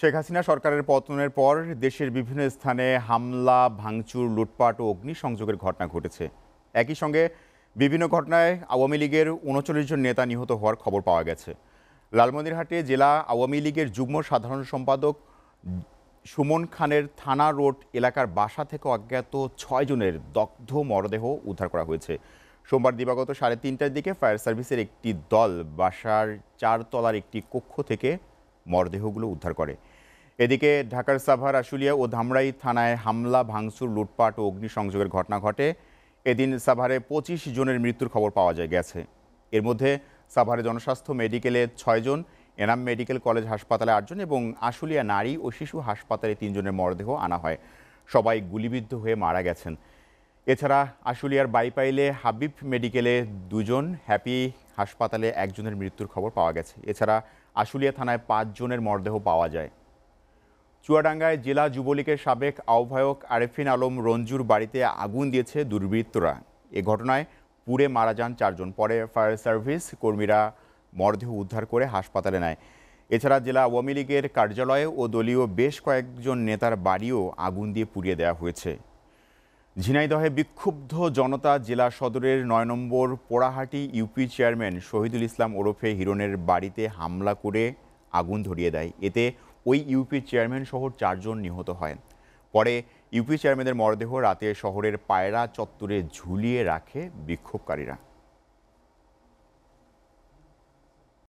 শেখ হাসিনা সরকারের পতনের পর দেশের বিভিন্ন স্থানে হামলা ভাঙচুর লুটপাট ও অগ্নিসংযোগের ঘটনা ঘটেছে একই সঙ্গে বিভিন্ন ঘটনায় আওয়ামী লীগের উনচল্লিশ জন নেতা নিহত হওয়ার খবর পাওয়া গেছে লালমন্দিরহাটে জেলা আওয়ামী লীগের যুগ্ম সাধারণ সম্পাদক সুমন খানের থানা রোড এলাকার বাসা থেকে অজ্ঞাত ছয়জনের দগ্ধ মরদেহ উদ্ধার করা হয়েছে সোমবার দিবাগত সাড়ে তিনটার দিকে ফায়ার সার্ভিসের একটি দল বাসার চারতলার একটি কক্ষ থেকে মরদেহগুলো উদ্ধার করে এদিকে ঢাকার সাভার আশুলিয়া ও ধামরাই থানায় হামলা ভাঙচুর লুটপাট ও অগ্নিসংযোগের ঘটনা ঘটে এদিন সাভারে পঁচিশ জনের মৃত্যুর খবর পাওয়া যায় গেছে এর মধ্যে সাভারে জনস্বাস্থ্য মেডিকেলে ছয়জন এনাম মেডিকেল কলেজ হাসপাতালে আটজন এবং আশুলিয়া নারী ও শিশু হাসপাতালে তিনজনের মরদেহ আনা হয় সবাই গুলিবিদ্ধ হয়ে মারা গেছেন এছাড়া আশুলিয়ার বাইপাইলে হাবিব মেডিকেলে দুজন হ্যাপি হাসপাতালে একজনের মৃত্যুর খবর পাওয়া গেছে এছাড়া আশুলিয়া থানায় পাঁচজনের মরদেহ পাওয়া যায় চুয়াডাঙ্গায় জেলা যুবলীগের সাবেক আহ্বায়ক আরেফিন আলম রঞ্জুর বাড়িতে আগুন দিয়েছে দুর্বৃত্তরা এ ঘটনায় পুড়ে মারা যান চারজন পরে ফায়ার সার্ভিস কর্মীরা মরদেহ উদ্ধার করে হাসপাতালে নেয় এছাড়া জেলা আওয়ামী লীগের কার্যালয়ে ও দলীয় বেশ কয়েকজন নেতার বাড়িও আগুন দিয়ে পুড়িয়ে দেওয়া হয়েছে ঝিনাইদহে বিক্ষুব্ধ জনতা জেলা সদরের নয় number Porahati UP chairman Shahidul Islam ওরফে হিরণের বাড়িতে হামলা করে আগুন ধরিয়ে দেয় এতে ওই ইউপি চেয়ারম্যান সহ চারজন নিহত হয় পরে ইউপি চেয়ারম্যানের মরদেহ রাতে শহরের পায়রা চত্বরে ঝুলিয়ে রাখে বিক্ষোভকারীরা